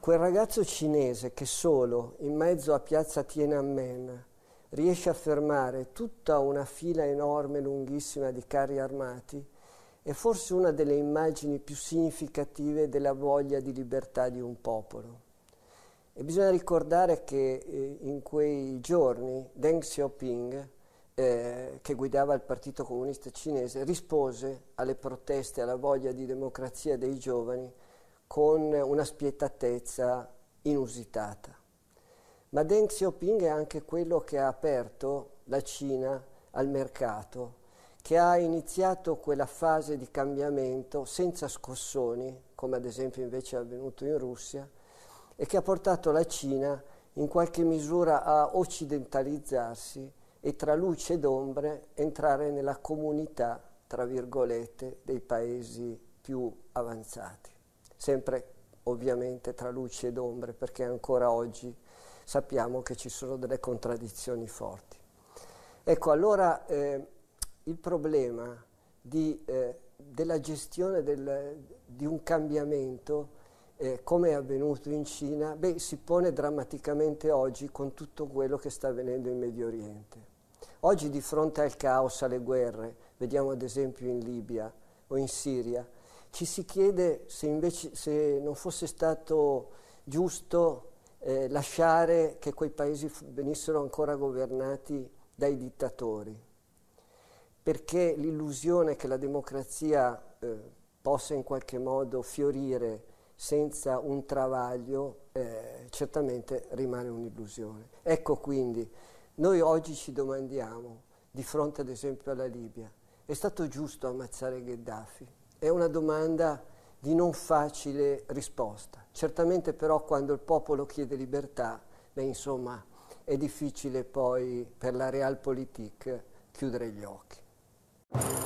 Quel ragazzo cinese che solo, in mezzo a piazza Tiananmen, riesce a fermare tutta una fila enorme, lunghissima di carri armati, è forse una delle immagini più significative della voglia di libertà di un popolo. E bisogna ricordare che eh, in quei giorni Deng Xiaoping, eh, che guidava il Partito Comunista Cinese, rispose alle proteste, alla voglia di democrazia dei giovani con una spietatezza inusitata. Ma Deng Xiaoping è anche quello che ha aperto la Cina al mercato, che ha iniziato quella fase di cambiamento senza scossoni, come ad esempio invece è avvenuto in Russia, e che ha portato la Cina in qualche misura a occidentalizzarsi e tra luce ed ombre entrare nella comunità, tra virgolette, dei paesi più avanzati. Sempre ovviamente tra luce ed ombre perché ancora oggi sappiamo che ci sono delle contraddizioni forti. Ecco, allora eh, il problema di, eh, della gestione del, di un cambiamento eh, come è avvenuto in Cina, beh, si pone drammaticamente oggi con tutto quello che sta avvenendo in Medio Oriente. Oggi di fronte al caos, alle guerre, vediamo ad esempio in Libia o in Siria, ci si chiede se, invece, se non fosse stato giusto eh, lasciare che quei paesi venissero ancora governati dai dittatori, perché l'illusione che la democrazia eh, possa in qualche modo fiorire senza un travaglio eh, certamente rimane un'illusione. Ecco quindi noi oggi ci domandiamo, di fronte ad esempio alla Libia, è stato giusto ammazzare Gheddafi? È una domanda di non facile risposta. Certamente però quando il popolo chiede libertà, beh, insomma, è difficile poi per la realpolitik chiudere gli occhi.